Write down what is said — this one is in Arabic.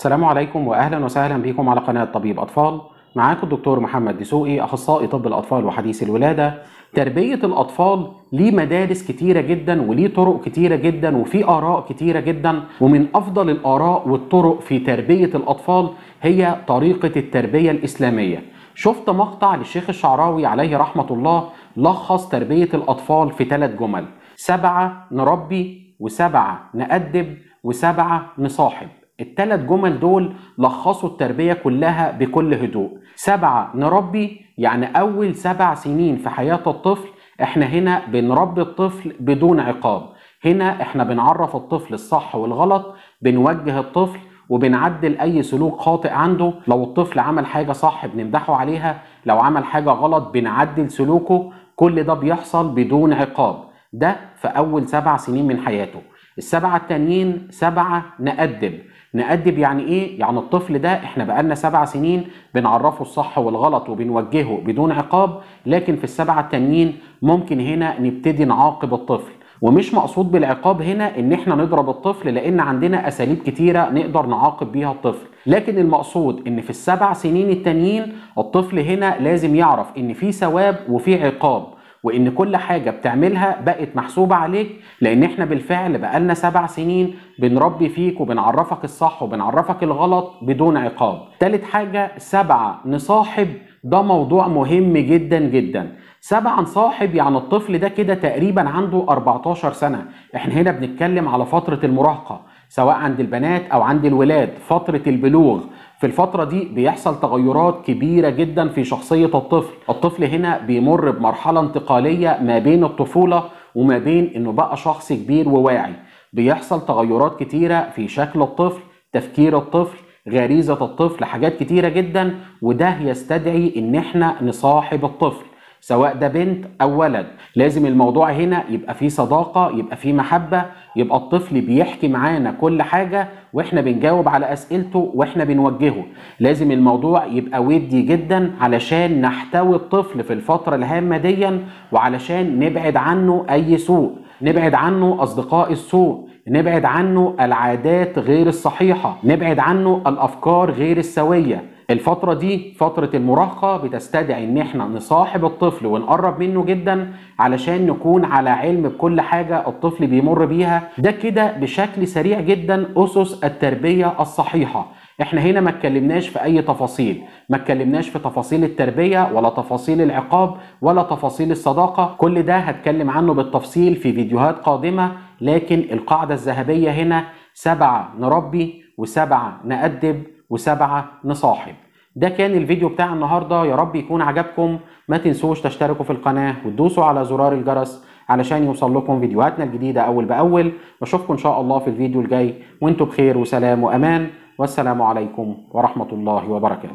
السلام عليكم واهلا وسهلا بكم على قناه طبيب اطفال معاكم الدكتور محمد دسوقي اخصائي طب الاطفال وحديث الولاده تربيه الاطفال ليه مدارس كتيره جدا وليه طرق كتيره جدا وفي اراء كتيره جدا ومن افضل الاراء والطرق في تربيه الاطفال هي طريقه التربيه الاسلاميه شفت مقطع للشيخ الشعراوي عليه رحمه الله لخص تربيه الاطفال في ثلاث جمل سبعه نربي وسبعه نأدب وسبعه نصاحب الثلاث جمل دول لخصوا التربية كلها بكل هدوء سبعة نربي يعني أول سبع سنين في حياة الطفل احنا هنا بنربي الطفل بدون عقاب هنا احنا بنعرف الطفل الصح والغلط بنوجه الطفل وبنعدل اي سلوك خاطئ عنده لو الطفل عمل حاجة صح بنمدحه عليها لو عمل حاجة غلط بنعدل سلوكه كل ده بيحصل بدون عقاب ده في اول سبع سنين من حياته السبعة التانيين سبعة نأدب نأدب يعني إيه؟ يعني الطفل ده إحنا بقالنا سبع سنين بنعرفه الصح والغلط وبنوجهه بدون عقاب لكن في السبعة التانيين ممكن هنا نبتدي نعاقب الطفل ومش مقصود بالعقاب هنا ان احنا نضرب الطفل لان عندنا اساليب كتيره نقدر نعاقب بيها الطفل لكن المقصود ان في السبع سنين التانيين الطفل هنا لازم يعرف ان في ثواب وفي عقاب وان كل حاجه بتعملها بقت محسوبه عليك لان احنا بالفعل بقالنا سبع سنين بنربي فيك وبنعرفك الصح وبنعرفك الغلط بدون عقاب تالت حاجه سبعه نصاحب ده موضوع مهم جدا جدا سبعا صاحب يعني الطفل ده كده تقريبا عنده 14 سنة احنا هنا بنتكلم على فترة المراهقة سواء عند البنات او عند الولاد فترة البلوغ في الفترة دي بيحصل تغيرات كبيرة جدا في شخصية الطفل الطفل هنا بيمر بمرحلة انتقالية ما بين الطفولة وما بين انه بقى شخص كبير وواعي بيحصل تغيرات كتيرة في شكل الطفل تفكير الطفل غريزة الطفل حاجات كتيرة جدا وده يستدعي ان احنا نصاحب الطفل سواء ده بنت او ولد لازم الموضوع هنا يبقى فيه صداقه يبقى فيه محبه يبقى الطفل بيحكي معانا كل حاجه واحنا بنجاوب على اسئلته واحنا بنوجهه لازم الموضوع يبقى ودي جدا علشان نحتوي الطفل في الفتره الهامه ديا وعلشان نبعد عنه اي سوء نبعد عنه اصدقاء السوء نبعد عنه العادات غير الصحيحه نبعد عنه الافكار غير السويه الفترة دي فترة المراهقة بتستدعي ان احنا نصاحب الطفل ونقرب منه جدا علشان نكون على علم بكل حاجة الطفل بيمر بيها ده كده بشكل سريع جدا اسس التربية الصحيحة احنا هنا ما اتكلمناش في اي تفاصيل ما اتكلمناش في تفاصيل التربية ولا تفاصيل العقاب ولا تفاصيل الصداقة كل ده هتكلم عنه بالتفصيل في فيديوهات قادمة لكن القاعدة الذهبية هنا سبعة نربي وسبعة نأدب وسبعة نصاحب ده كان الفيديو بتاع النهارده يا رب يكون عجبكم ما تنسوش تشتركوا في القناه وتدوسوا على زرار الجرس علشان يوصل لكم فيديوهاتنا الجديده اول باول أشوفكم ان شاء الله في الفيديو الجاي وانتم بخير وسلام وامان والسلام عليكم ورحمه الله وبركاته